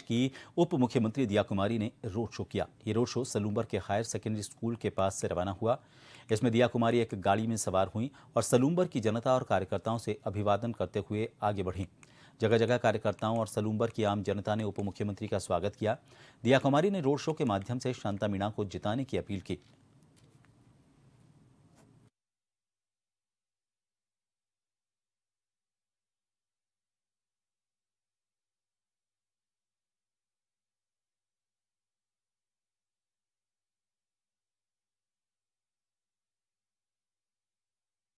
की उप मुख्यमंत्री दिया कुमारी ने रोड शो किया ये रोड शो सलूम्बर के हायर सेकेंडरी स्कूल के पास से रवाना हुआ इसमें दिया कुमारी एक गाड़ी में सवार हुई और सलूम्बर की जनता और कार्यकर्ताओं से अभिवादन करते हुए आगे बढ़ी जगह जगह कार्यकर्ताओं और सलूम्बर की आम जनता ने उप मुख्यमंत्री का स्वागत किया दिया कुमारी ने रोड शो के माध्यम से शांता मीणा को जिताने की अपील की